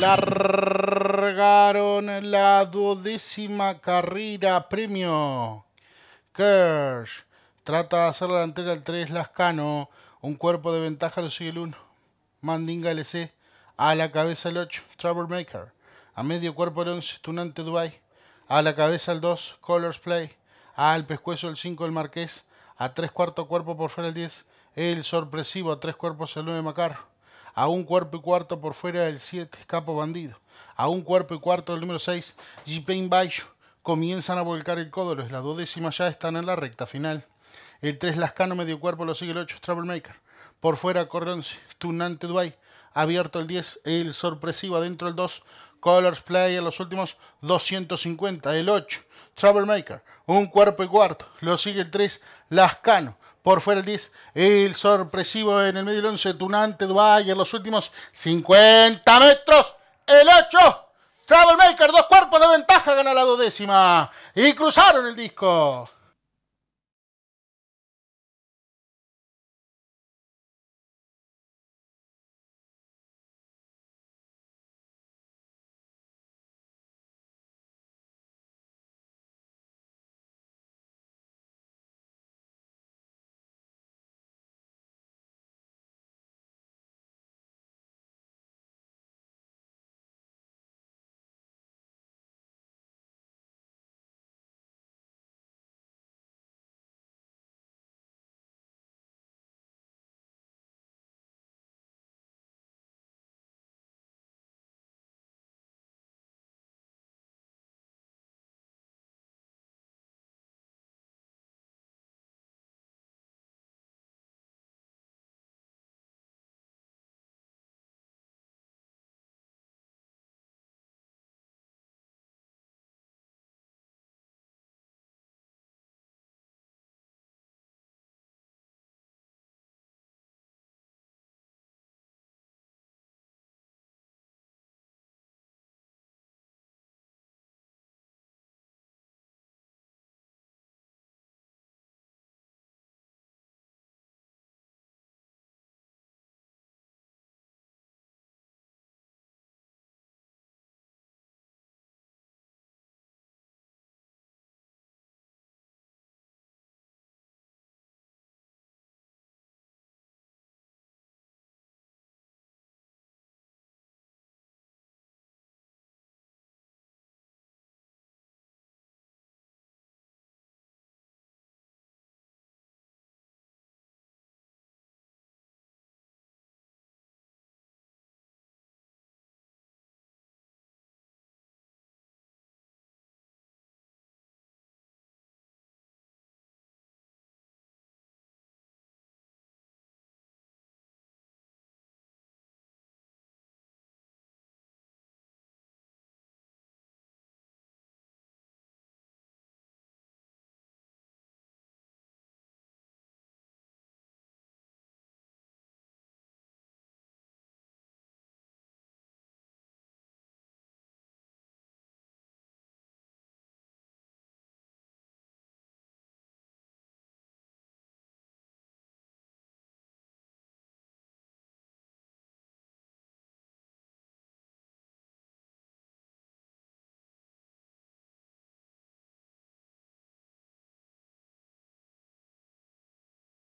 largaron la duodécima carrera premio. Kersh trata de hacer la delantera al 3 Lascano. Un cuerpo de ventaja lo sigue el 1. Mandinga LC. A la cabeza el 8, Troublemaker. A medio cuerpo el 11, Tunante Dubai. A la cabeza el 2, Colors Play. Al pescuezo el 5, el Marqués. A 3 cuarto cuerpo por fuera el 10. El sorpresivo a 3 cuerpos el 9, Macar a un cuerpo y cuarto por fuera del 7, Capo Bandido, a un cuerpo y cuarto del número 6, Jipain Bayo, comienzan a volcar el codo, las dos décimas ya están en la recta final. El 3 Lascano medio cuerpo lo sigue el 8 Troublemaker. Por fuera corre 11, Tunante Dubai. Abierto el 10, el sorpresivo adentro el 2, Colors Player los últimos 250, el 8, Troublemaker, un cuerpo y cuarto, lo sigue el 3, Lascano, por fuera el 10. El sorpresivo en el medio del 11, Tunante Dubai en los últimos 50 metros. El 8. Travelmaker, dos cuerpos de ventaja, gana la dodécima. Y cruzaron el disco.